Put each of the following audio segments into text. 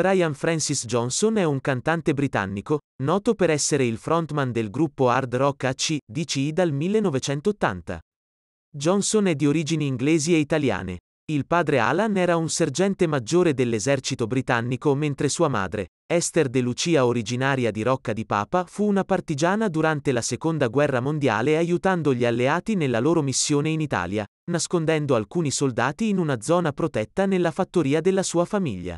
Brian Francis Johnson è un cantante britannico, noto per essere il frontman del gruppo hard rock AC/DC dal 1980. Johnson è di origini inglesi e italiane. Il padre Alan era un sergente maggiore dell'esercito britannico mentre sua madre, Esther De Lucia originaria di Rocca di Papa, fu una partigiana durante la Seconda Guerra Mondiale aiutando gli alleati nella loro missione in Italia, nascondendo alcuni soldati in una zona protetta nella fattoria della sua famiglia.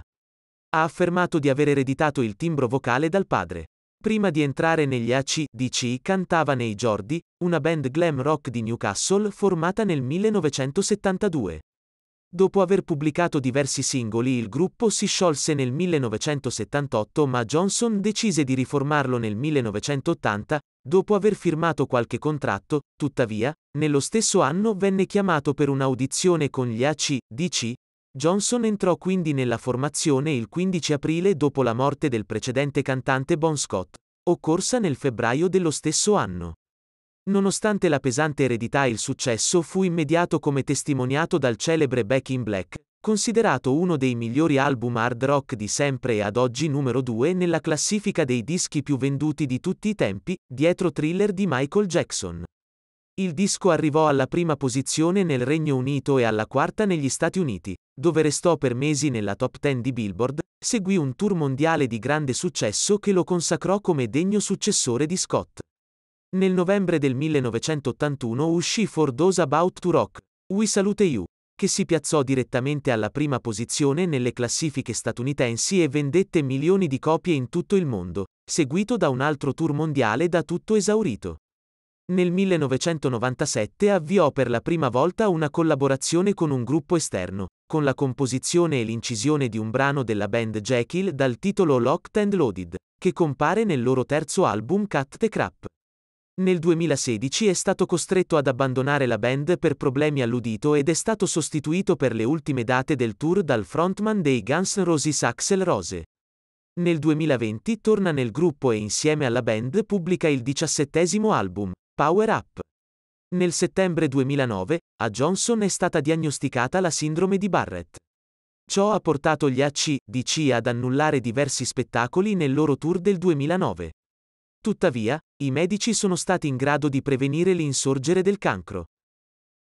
Ha affermato di aver ereditato il timbro vocale dal padre. Prima di entrare negli ACDC cantava nei Jordi, una band glam rock di Newcastle formata nel 1972. Dopo aver pubblicato diversi singoli il gruppo si sciolse nel 1978 ma Johnson decise di riformarlo nel 1980, dopo aver firmato qualche contratto, tuttavia, nello stesso anno venne chiamato per un'audizione con gli ACDC, Johnson entrò quindi nella formazione il 15 aprile dopo la morte del precedente cantante Bon Scott, occorsa nel febbraio dello stesso anno. Nonostante la pesante eredità il successo fu immediato come testimoniato dal celebre Back in Black, considerato uno dei migliori album hard rock di sempre e ad oggi numero 2 nella classifica dei dischi più venduti di tutti i tempi, dietro thriller di Michael Jackson. Il disco arrivò alla prima posizione nel Regno Unito e alla quarta negli Stati Uniti, dove restò per mesi nella top 10 di Billboard, seguì un tour mondiale di grande successo che lo consacrò come degno successore di Scott. Nel novembre del 1981 uscì For Those About to Rock, We Salute You, che si piazzò direttamente alla prima posizione nelle classifiche statunitensi e vendette milioni di copie in tutto il mondo, seguito da un altro tour mondiale da tutto esaurito nel 1997 avviò per la prima volta una collaborazione con un gruppo esterno, con la composizione e l'incisione di un brano della band Jekyll dal titolo Locked and Loaded, che compare nel loro terzo album Cut the Crap. Nel 2016 è stato costretto ad abbandonare la band per problemi all'udito ed è stato sostituito per le ultime date del tour dal frontman dei Guns N' Roses Axel Rose. Nel 2020 torna nel gruppo e insieme alla band pubblica il diciassettesimo album, Power Up. Nel settembre 2009, a Johnson è stata diagnosticata la sindrome di Barrett. Ciò ha portato gli ACDC ad annullare diversi spettacoli nel loro tour del 2009. Tuttavia, i medici sono stati in grado di prevenire l'insorgere del cancro.